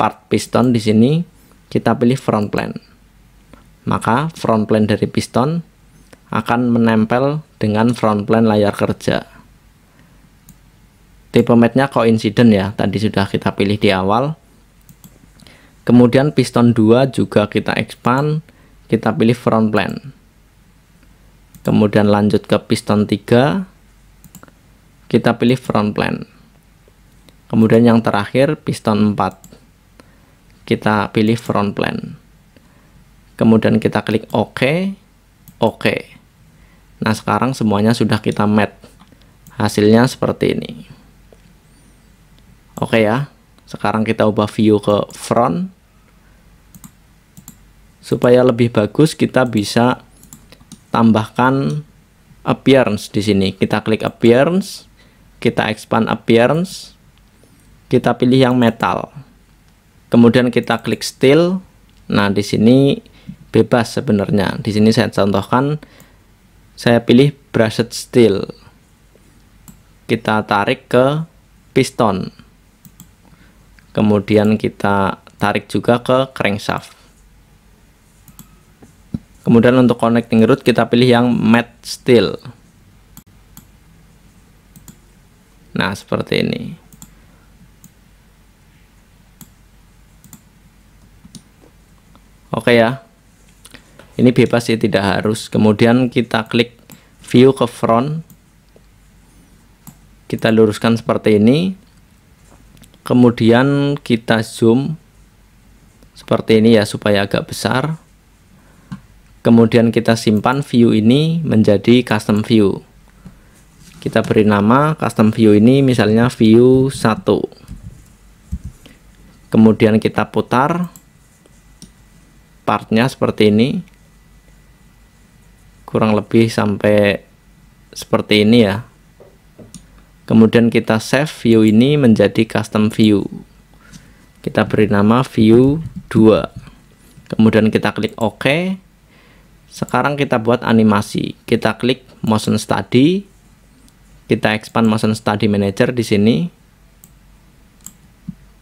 A: part piston di sini, kita pilih front plan Maka front plan dari piston akan menempel dengan front plan layar kerja. Tipe matnya coincident ya, tadi sudah kita pilih di awal. Kemudian piston 2 juga kita expand, kita pilih front plan kemudian lanjut ke piston 3 kita pilih front plan kemudian yang terakhir piston 4 kita pilih front plan kemudian kita klik OK OK nah sekarang semuanya sudah kita match hasilnya seperti ini oke ya sekarang kita ubah view ke front supaya lebih bagus kita bisa tambahkan appearance di sini. Kita klik appearance, kita expand appearance, kita pilih yang metal. Kemudian kita klik steel. Nah, di sini bebas sebenarnya. Di sini saya contohkan saya pilih brushed steel. Kita tarik ke piston. Kemudian kita tarik juga ke crankshaft. Kemudian untuk connecting root kita pilih yang matte steel. Nah, seperti ini. Oke ya. Ini bebas sih tidak harus. Kemudian kita klik view ke front. Kita luruskan seperti ini. Kemudian kita zoom seperti ini ya supaya agak besar kemudian kita simpan view ini menjadi custom view kita beri nama custom view ini misalnya view 1 kemudian kita putar partnya seperti ini kurang lebih sampai seperti ini ya kemudian kita save view ini menjadi custom view kita beri nama view 2 kemudian kita klik OK sekarang kita buat animasi. Kita klik motion study. Kita expand motion study manager di sini.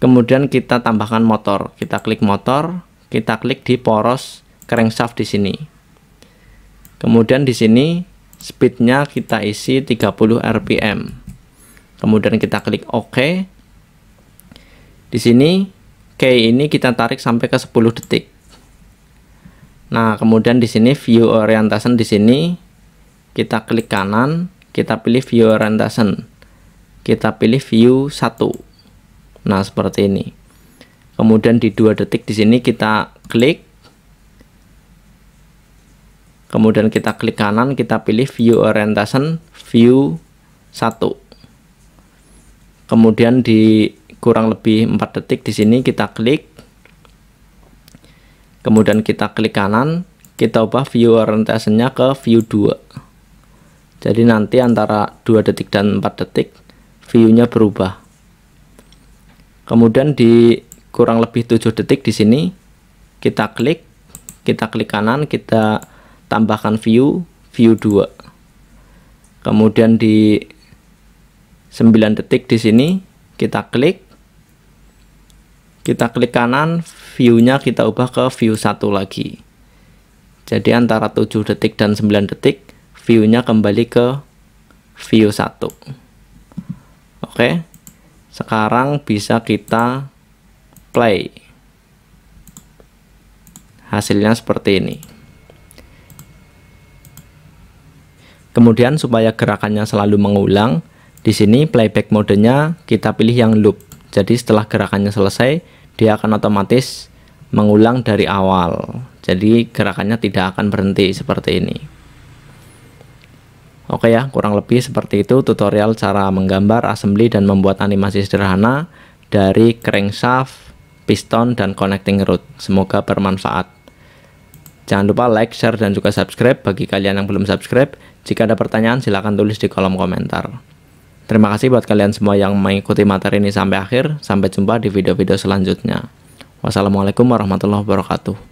A: Kemudian kita tambahkan motor. Kita klik motor, kita klik di poros crankshaft di sini. Kemudian di sini speednya kita isi 30 rpm. Kemudian kita klik OK. Di sini key ini kita tarik sampai ke 10 detik. Nah, kemudian di sini view orientation di sini kita klik kanan, kita pilih view orientation. Kita pilih view 1. Nah, seperti ini. Kemudian di dua detik di sini kita klik kemudian kita klik kanan kita pilih view orientation view 1 kemudian di kurang lebih 4 detik di sini kita klik kemudian kita klik kanan kita ubah view orientation-nya ke view 2 jadi nanti antara 2 detik dan 4 detik view-nya berubah kemudian di kurang lebih 7 detik di sini kita klik kita klik kanan kita tambahkan view view 2 kemudian di 9 detik di sini kita klik kita klik kanan view-nya kita ubah ke view satu lagi. Jadi antara 7 detik dan 9 detik view-nya kembali ke view satu. Oke. Sekarang bisa kita play. Hasilnya seperti ini. Kemudian supaya gerakannya selalu mengulang, di sini playback modenya kita pilih yang loop. Jadi setelah gerakannya selesai, dia akan otomatis mengulang dari awal jadi gerakannya tidak akan berhenti seperti ini oke ya kurang lebih seperti itu tutorial cara menggambar assembly dan membuat animasi sederhana dari crankshaft piston dan connecting rod semoga bermanfaat jangan lupa like, share, dan juga subscribe bagi kalian yang belum subscribe jika ada pertanyaan silahkan tulis di kolom komentar Terima kasih buat kalian semua yang mengikuti materi ini sampai akhir. Sampai jumpa di video-video selanjutnya. Wassalamualaikum warahmatullahi wabarakatuh.